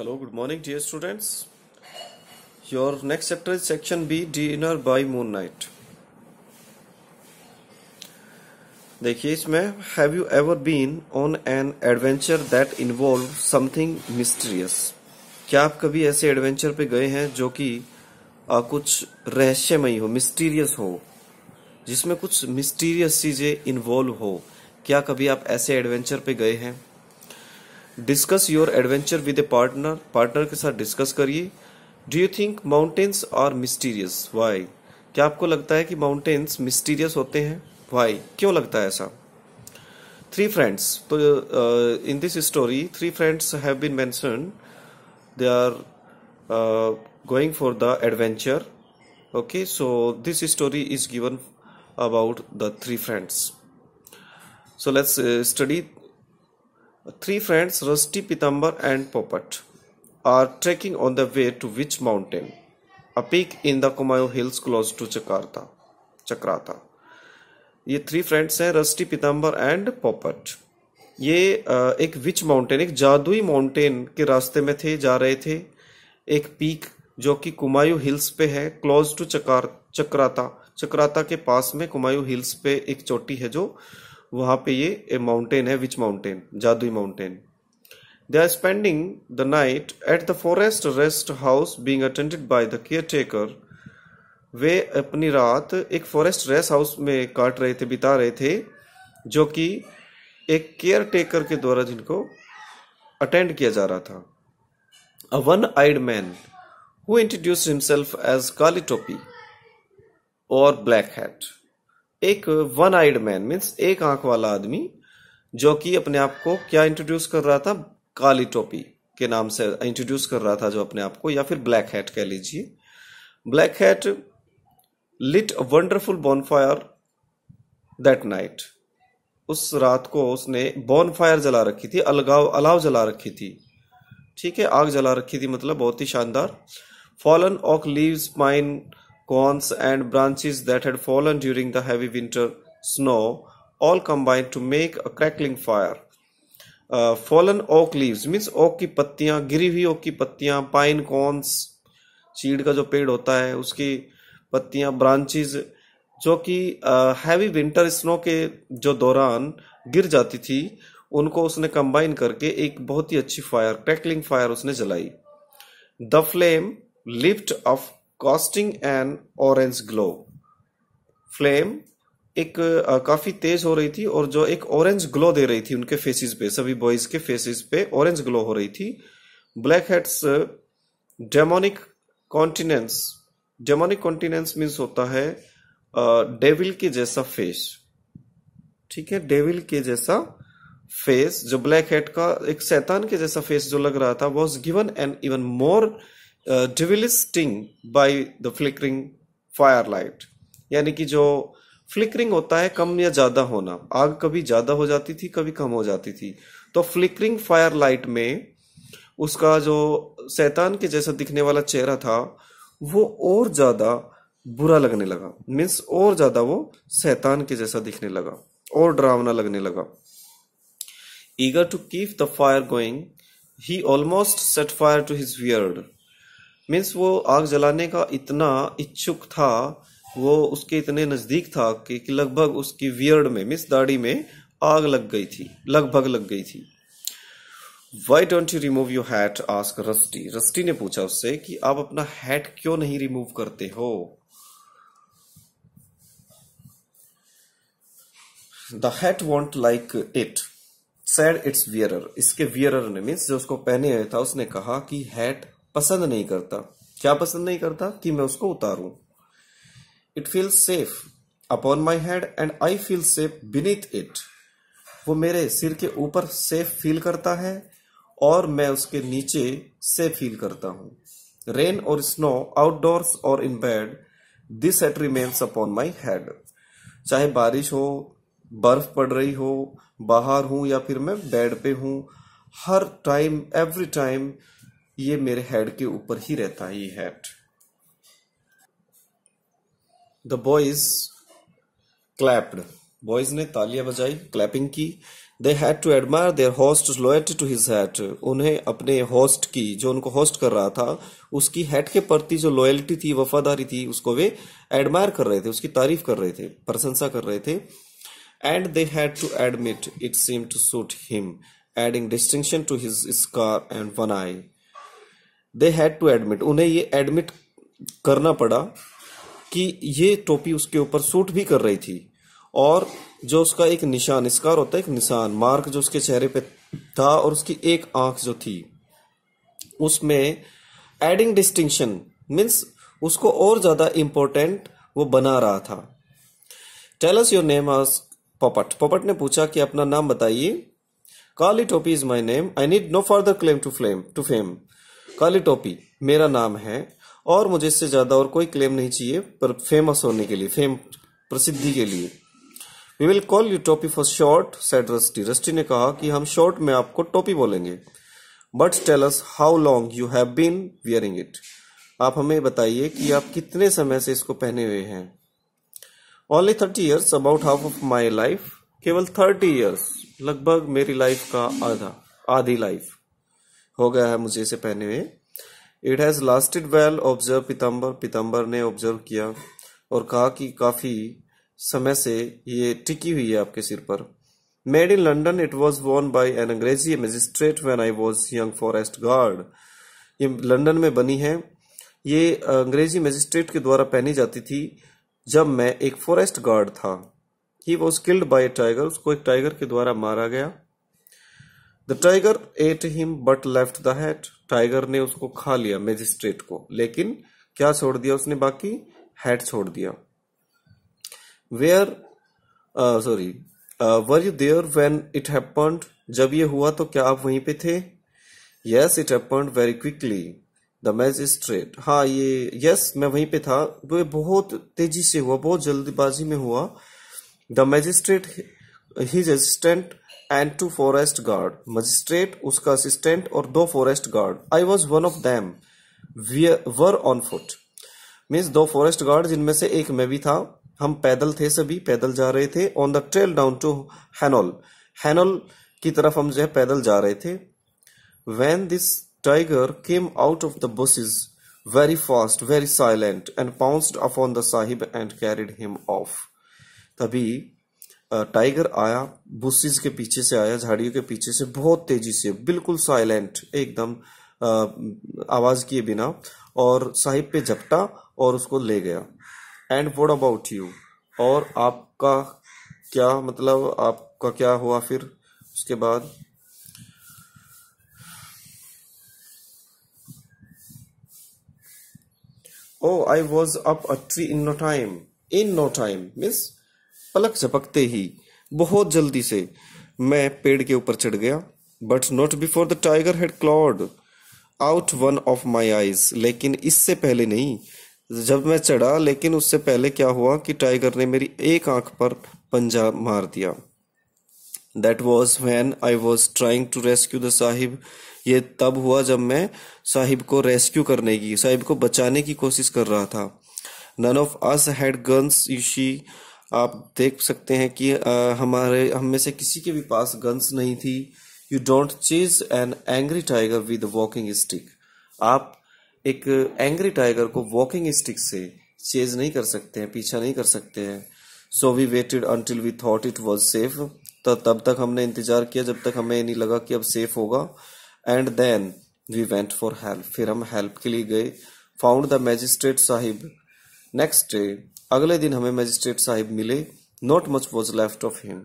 hello good morning dear students your next chapter is section b dinner by moonlight देखिए इसमें have you ever been on an adventure that involve something mysterious क्या आप कभी ऐसे adventure पे गए हैं जो कि कुछ रहस्यमयी हो मिस्टीरियस हो जिसमें कुछ मिस्टीरियस चीजें इन्वॉल्व हो क्या कभी आप ऐसे एडवेंचर पे गए हैं discuss your adventure with a partner partner के साथ डिस्कस करिए do you think mountains are mysterious why क्या आपको लगता है कि माउंटेन्स मिस्टीरियस होते हैं वाई क्यों लगता है ऐसा थ्री फ्रेंड्स तो in this story three friends have been mentioned they are going for the adventure okay so this story is given about the three friends so let's study Three friends, Rusty, Pitambar, and Popat, are trekking on the way to which mountain? A peak in the Kumayo Hills close to Jakarta. Chakrata. ये three friends हैं Rusty Pitambar and Popat ये एक which mountain एक जादुई mountain के रास्ते में थे जा रहे थे एक पीक जो कि कुमायूं हिल्स पे है क्लोज टू चकार चक्राता चक्राता के पास में कुमायूं हिल्स पे एक चोटी है जो वहां पे ये ए माउंटेन है विच माउंटेन जादुई mountain they are spending the night at the forest rest house being attended by the caretaker वे अपनी रात एक फॉरेस्ट रेस्ट हाउस में काट रहे थे बिता रहे थे जो कि एक केयर टेकर के द्वारा जिनको अटेंड किया जा रहा था a one eyed man who introduce himself as Kali Topi और ब्लैक हैट एक वन आइड मैन मीन्स एक आंख वाला आदमी जो कि अपने आप को क्या इंट्रोड्यूस कर रहा था काली टोपी के नाम से इंट्रोड्यूस कर रहा था जो अपने आप को या फिर ब्लैक हैट कह लीजिए black hat lit wonderful bonfire that night उस रात को उसने बॉनफायर जला रखी थी अलगाव अलाव जला रखी थी ठीक है आग जला रखी थी मतलब बहुत ही शानदार fallen oak leaves pine cones and branches that had fallen during the heavy winter snow all combined to make a crackling fire. Fallen oak leave means oak की पत्तियां गिरी हुई ओक की पत्तियां पाइन कॉन्स चीड़ का जो पेड़ होता है उसकी पत्तियां ब्रांचेज जो कि हैवी विंटर स्नो के जो दौरान गिर जाती थी उनको उसने कंबाइन करके एक बहुत ही अच्छी फायर क्रैकलिंग फायर उसने जलाई the flame lift off casting an orange glow flame एक काफ़ी तेज हो रही थी और जो एक ऑरेंज ग्लो दे रही थी उनके फेसिस पे सभी बॉयज के फेसिस पे ऑरेंज ग्लो हो रही थी black heads demonic countenance demonic countenance means होता है डेविल के जैसा फेस ठीक है डेविल के जैसा फेस जो ब्लैक हेड का एक शैतान के जैसा फेस जो लग रहा था was given and even more uh, sting by the flickering firelight यानी कि जो फ्लिकरिंग होता है कम या ज्यादा होना आग कभी ज्यादा हो जाती थी कभी कम हो जाती थी तो फ्लिकरिंग फायर लाइट में उसका जो शैतान के जैसा दिखने वाला चेहरा था वो और ज्यादा बुरा लगने लगा मीन्स और ज्यादा वो शैतान के जैसा दिखने लगा और डरावना लगने लगा eager to keep the fire going he almost set fire to his weird means वो आग जलाने का इतना इच्छुक था वो उसके इतने नज़दीक था कि, कि लगभग उसकी वियर्ड में मिस दाढ़ी में आग लग गई थी लगभग लग गई थी why don't you remove your hat asked Rusty Rusty ने पूछा उससे कि आप अपना हैट क्यों नहीं रिमूव करते हो the hat won't like it said its wear इसके वियर ने मीन्स जो उसको पहने हुए था उसने कहा कि हैट पसंद नहीं करता क्या पसंद नहीं करता कि मैं उसको उतारूं it feel safe upon my head and I feel safe beneath it वो मेरे सिर के ऊपर सेफ फील करता है और मैं उसके नीचे सेफ फील करता हूँ रेन और स्नो आउटडोर्स और in bed this hat remains upon my head चाहे बारिश हो बर्फ पड़ रही हो बाहर हूं या फिर मैं बेड पे हूं हर टाइम एवरी टाइम ये मेरे हेड के ऊपर ही रहता है ये head the boys clapped boys ने तालियां बजाई क्लैपिंग की they had to admire their host loyalty to his hat उन्हें अपने होस्ट की जो उनको होस्ट कर रहा था उसकी हैट के प्रति जो लॉयल्टी थी वफादारी थी उसको वे एडमायर कर रहे थे उसकी तारीफ कर रहे थे प्रशंसा कर रहे थे and they had to admit it seem to suit him adding distinction to his scar and one eye they had to admit उन्हें ये एडमिट करना पड़ा कि ये टोपी उसके ऊपर सूट भी कर रही थी और जो उसका एक निशान स्कार होता है एक निशान मार्क जो उसके चेहरे पे था और उसकी एक आंख जो थी उसमें एडिंग डिस्टिंक्शन मीन्स उसको और ज्यादा इम्पोर्टेंट वो बना रहा था टेलस योर नेम आज पपट पपट ने पूछा कि अपना नाम बताइए Kali Topi is my name I need no further claim to flame to fame Kali Topi मेरा नाम है और मुझे इससे ज़्यादा और कोई क्लेम नहीं चाहिए पर फेमस होने के लिए फेम प्रसिद्धि के लिए we will call you Topi for short said Rusty Rusty ने कहा कि हम शॉर्ट में आपको टोपी बोलेंगे but tell us how long you have been wearing it आप हमें बताइए कि आप कितने समय से इसको पहने हुए हैं only thirty years about half of my life केवल थर्टी ईयर्स लगभग मेरी लाइफ का आधा आधी लाइफ हो गया है मुझे इसे पहने हुए it has lasted well observe Pitambar Pitambar ने ऑब्जर्व किया और कहा कि काफ़ी समय से ये टिकी हुई है आपके सिर पर made in London it was worn by an अंग्रेजी magistrate when I was young forest guard ये लंडन में बनी है ये अंग्रेजी मजिस्ट्रेट के द्वारा पहनी जाती थी जब मैं एक फॉरेस्ट गार्ड था he was killed by a tiger उसको एक टाइगर के द्वारा मारा गया the tiger ate him but left the head tiger ने उसको खा लिया मेजिस्ट्रेट को लेकिन क्या छोड़ दिया उसने बाकी हेड छोड़ दिया where sorry were you there when it happened जब ये हुआ तो क्या आप वहीं पे थे yes it happened very quickly the magistrate हाँ ये यस मैं वहीं पे था वो बहुत तेजी से हुआ बहुत जल्दीबाजी में हुआ the magistrate his assistant and two forest guard magistrate उसका असिस्टेंट और दो forest guard I was one of them were on foot means दो फॉरेस्ट गार्ड जिनमें से एक मैं भी था हम पैदल थे सभी पैदल जा रहे थे on the trail down to Hanol Hanol की तरफ हम जो है पैदल जा रहे थे when this tiger came out of the is very fast very silent and pounced upon the sahib and carried him off तभी टाइगर आया बुसिस के पीछे से आया झाड़ियों के पीछे से बहुत तेजी से बिल्कुल साइलेंट एकदम आवाज किए बिना और साहिब पे झपटा और उसको ले गया एंड वोट अबाउट यू और आपका क्या मतलब आपका क्या हुआ फिर उसके बाद oh I was up a tree in no time in no time means पलक झपकते ही बहुत जल्दी से मैं पेड़ के ऊपर चढ़ गया but not before the tiger had clawed out one of my eyes लेकिन इससे पहले नहीं जब मैं चढ़ा लेकिन उससे पहले क्या हुआ कि टाइगर ने मेरी एक आंख पर पंजा मार दिया that was when I was trying to rescue the sahib ये तब हुआ जब मैं साहिब को रेस्क्यू करने की साहिब को बचाने की कोशिश कर रहा था none of us had guns शी आप देख सकते हैं कि आ, हमारे हम में से किसी के भी पास गन्स नहीं थी you don't chase an angry tiger with walking stick आप एक एंग्री टाइगर को वॉकिंग स्टिक से चेज नहीं कर सकते हैं पीछा नहीं कर सकते हैं so we waited until we thought it was safe तो तब तक हमने इंतजार किया जब तक हमें नहीं लगा कि अब सेफ होगा and then we went for help फिर हम हेल्प के लिए गए found the magistrate sahib next day अगले दिन हमें मजिस्ट्रेट साहिब मिले not much was left of him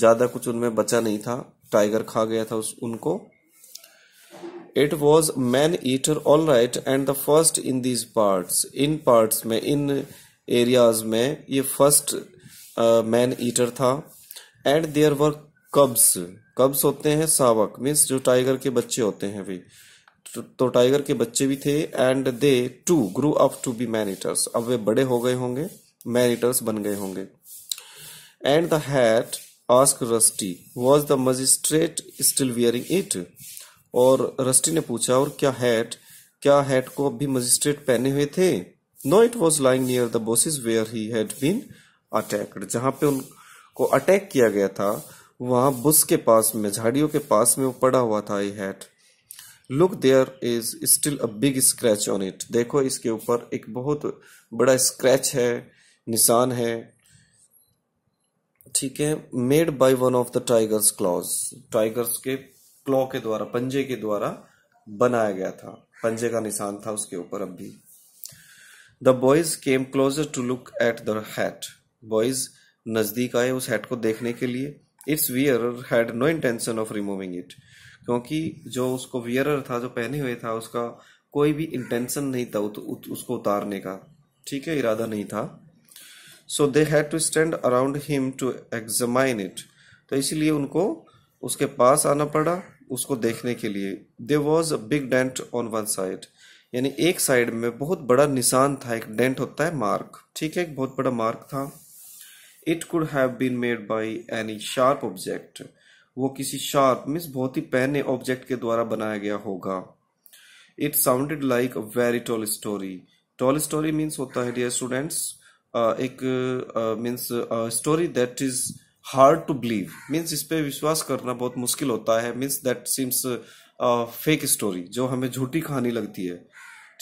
ज्यादा कुछ उनमें बचा नहीं था टाइगर खा गया था उस उनको it was man eater all right and the first in these part in part में इन एरियाज में ये फर्स्ट मैन ईटर था and there were cubs cubs होते हैं सावक मीन्स जो टाइगर के बच्चे होते हैं वे तो टाइगर तो के बच्चे भी थे and they too grew up to be man eaters अब वे बड़े हो गए होंगे मैरिटर्स बन गए होंगे and the hat asked Rusty was the magistrate still wearing it और रस्टी ने पूछा और क्या हैट क्या हैट को अभी मजिस्ट्रेट पहने हुए थे no it was lying near the bushes where he had been attacked जहां पे उनको अटैक किया गया था वहां बुस के पास में झाड़ियों के पास में वो पड़ा हुआ था ये hat look there is still a big scratch on it देखो इसके ऊपर एक बहुत बड़ा स्क्रैच है निशान है ठीक है made by one of the tiger's claws tiger's के क्लॉ के द्वारा पंजे के द्वारा बनाया गया था पंजे का निशान था उसके ऊपर अब भी the boys came closer to look at the hat boys नजदीक आए उस हैट को देखने के लिए its wear had no intention of removing it क्योंकि जो उसको वियरर था जो पहने हुए था उसका कोई भी इंटेंशन नहीं था उसको उतारने का ठीक है इरादा नहीं था so they had to stand around him to examine it तो इसलिए उनको उसके पास आना पड़ा उसको देखने के लिए there was a big dent on one side यानी एक साइड में बहुत बड़ा निशान था एक डेंट होता है मार्क ठीक है एक बहुत बड़ा मार्क था it could have been made by any sharp object वो किसी शार्प मीन्स बहुत ही पहने ऑब्जेक्ट के द्वारा बनाया गया होगा it sounded like a very tall story tall story means होता है डियर स्टूडेंट्स Uh, एक means story that is hard to believe means इस पर विश्वास करना बहुत मुश्किल होता है means that seems fake story जो हमें झूठी कहानी लगती है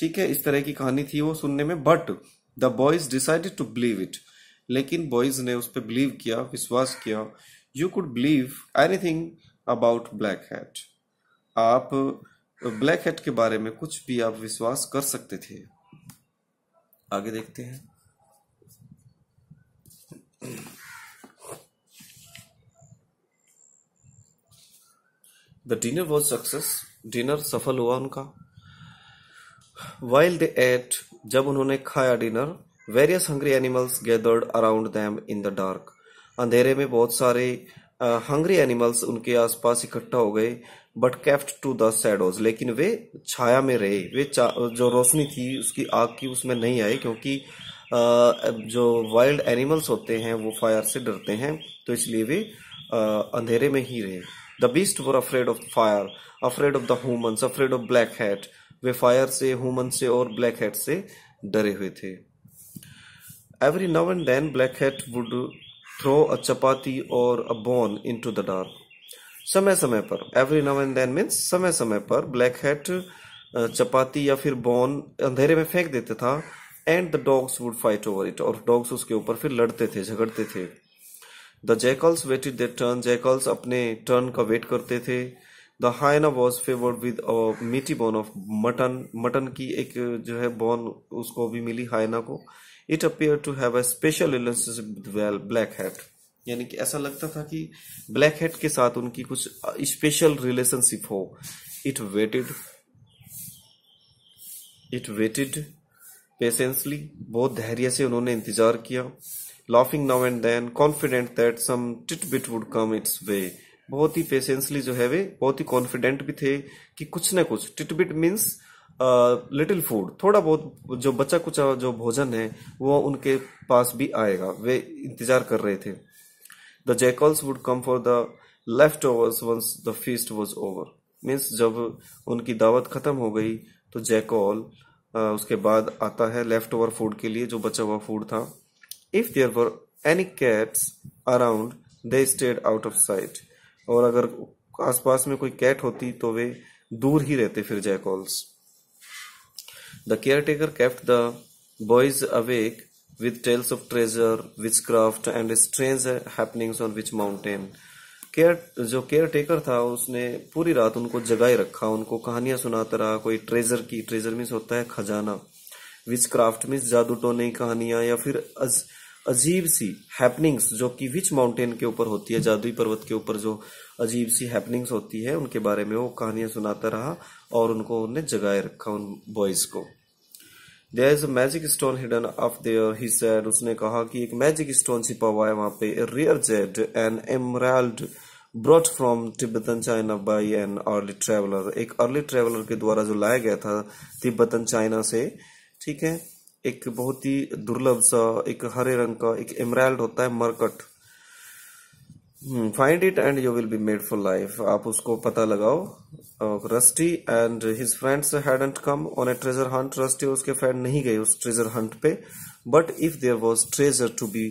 ठीक है इस तरह की कहानी थी वो सुनने में but the boys decided to believe it लेकिन बॉयज ने उस पर बिलीव किया विश्वास किया you could believe anything about black hat आप ब्लैक uh, हैट के बारे में कुछ भी आप विश्वास कर सकते थे आगे देखते हैं the dinner was success dinner सफल हुआ उनका वाइल्ड एट जब उन्होंने खाया dinner various hungry animals gathered around them in the dark अंधेरे में बहुत सारे हंग्री uh, एनिमल्स उनके आसपास इकट्ठा हो गए but kept to the shadows लेकिन वे छाया में रहे वे जो रोशनी थी उसकी आग की उसमें नहीं आए क्योंकि uh, जो वाइल्ड एनिमल्स होते हैं वो फायर से डरते हैं तो इसलिए वे अंधेरे में ही रहे the beast were afraid of fire afraid of the humans afraid of black hat वे फायर से ह्यूमन से और ब्लैक हैट से डरे हुए थे every now and then black hat would throw a chapati और a bone into the dark समय समय पर every now and then means समय समय पर ब्लैक हैट चपाती या फिर बोन अंधेरे में फेंक देते था and the dogs would fight over it और डॉग्स उसके ऊपर फिर लड़ते थे झगड़ते थे the jackals waited their turn jackals अपने टर्न का वेट करते थे the hyena was favoured with meaty bone of mutton mutton की एक जो है बोन उसको भी मिली हाइना को it appear to have a special relationship with black hat यानी कि ऐसा लगता था कि ब्लैक हेड के साथ उनकी कुछ स्पेशल रिलेशनशिप हो it waited it waited patiently बहुत धैर्य से उन्होंने इंतजार किया laughing now and then confident that some titbit would come its way बहुत ही पेशेंसली जो है वे बहुत ही कॉन्फिडेंट भी थे कि कुछ ना कुछ बिट मीन्स लिटिल फूड थोड़ा बहुत जो बचा कुछ जो भोजन है वो उनके पास भी आएगा वे इंतजार कर रहे थे the jackals would come for the leftovers once the feast was over means जब उनकी दावत खत्म हो गई तो जैकॉल उसके बाद आता है लेफ्ट ओवर फूड के लिए जो बचा हुआ फूड था if there were any cats around they stayed out of sight और अगर आसपास में कोई कैट होती तो वे दूर ही रहते फिर jackals the caretaker kept the boys awake tales of treasure witchcraft and strange happenings on witch mountain care जो केयर टेकर था उसने पूरी रात उनको जगाए रखा उनको कहानियां सुनाता रहा कोई ट्रेजर की ट्रेजर मीन्स होता है खजाना विच क्राफ्ट मीन्स जादू टोने कहानियां या फिर अज, अजीब सी हैपनिंग्स जो कि विच माउंटेन के ऊपर होती है जादुई पर्वत के ऊपर जो अजीब सी हैपनिंग्स होती है उनके बारे में वो कहानियां सुनाता रहा और उनको उन्हें जगाए रखा उन बॉयज को there is a magic stone hidden up there he said उसने कहा कि एक मैजिक स्टोन छिपा हुआ है वहां पे rare jade an emerald brought from Tibetan China by an early traveller एक अर्ली ट्रेवलर के द्वारा जो लाया गया था तिब्बतन चाइना से ठीक है एक बहुत ही दुर्लभ सा एक हरे रंग का एक एमराल्ड होता है मरकट find it and you will be made for life आप उसको पता लगाओ Rusty and his friends hadn't come on a treasure hunt Rusty उसके फ्रेंड नहीं गए उस ट्रेजर हंट पे but if there was treasure to be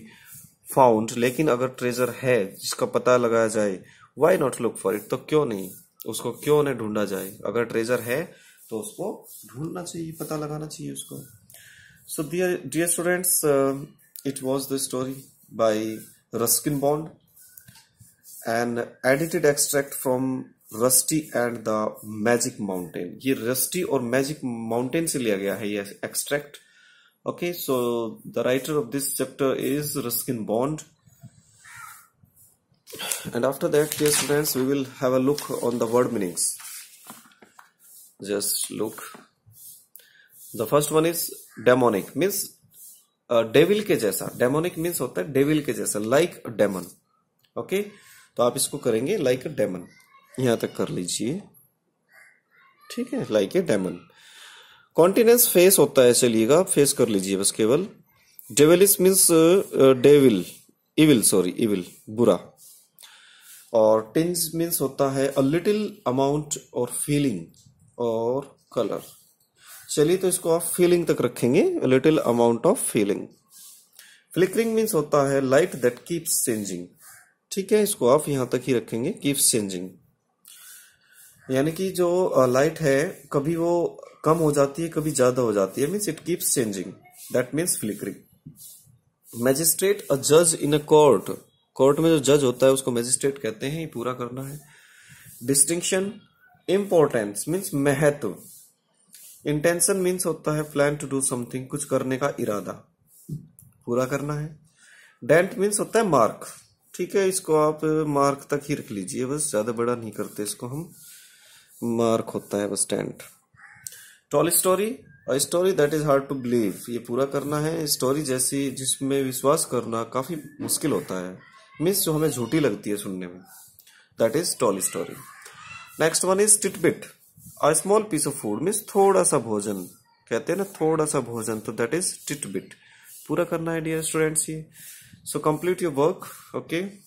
found लेकिन अगर ट्रेजर है जिसका पता लगाया जाए why not look for it तो क्यों नहीं उसको क्यों नहीं ढूंढा जाए अगर ट्रेजर है तो उसको ढूंढना चाहिए पता लगाना चाहिए उसको so dear dear students it was the story by Ruskin Bond an edited extract from Rusty and the magic mountain ये रस्टी और मैजिक माउंटेन से लिया गया है ये extract okay so the writer of this chapter is Ruskin Bond and after that dear students we will have a look on the word meanings just look the first one is demonic means devil के जैसा demonic means होता है devil के जैसा like like daemon okay तो आप इसको करेंगे लाइक अ डेमन यहां तक कर लीजिए ठीक है like a demon countenance face होता है चलिएगा फेस कर लीजिए बस केवल devilish means devil evil sorry evil बुरा और टिंज मीन्स होता है अ लिटिल अमाउंट और फीलिंग और कलर चलिए तो इसको आप फीलिंग तक रखेंगे little amount of feeling flickering means होता है लाइट दैट कीप्स चेंजिंग ठीक है इसको आप यहां तक ही रखेंगे कीप्स चेंजिंग यानी कि जो लाइट है कभी वो कम हो जाती है कभी ज्यादा हो जाती है means it keeps changing that means flickering magistrate a जज इन अ कोर्ट कोर्ट में जो जज होता है उसको मैजिस्ट्रेट कहते हैं ये पूरा करना है डिस्टिंक्शन इम्पोर्टेंस मीन्स महत्व इंटेंशन मीन्स होता है प्लान टू डू समथिंग कुछ करने का इरादा पूरा करना है डेंट मीन्स होता है मार्क ठीक है इसको आप मार्क तक ही रख लीजिए बस ज़्यादा बड़ा नहीं करते इसको हम मार्क होता है बस टेंट tall story a story that is hard to believe ये पूरा करना है स्टोरी जैसी जिसमें विश्वास करना काफ़ी मुश्किल होता है मीन्स जो हमें झूठी लगती है सुनने में that is tall story next one is titbit a small piece of food means थोड़ा सा भोजन कहते हैं ना थोड़ा सा भोजन तो दैट इज टिटबिट पूरा करना है डियर स्टूडेंट्स ये so complete your work okay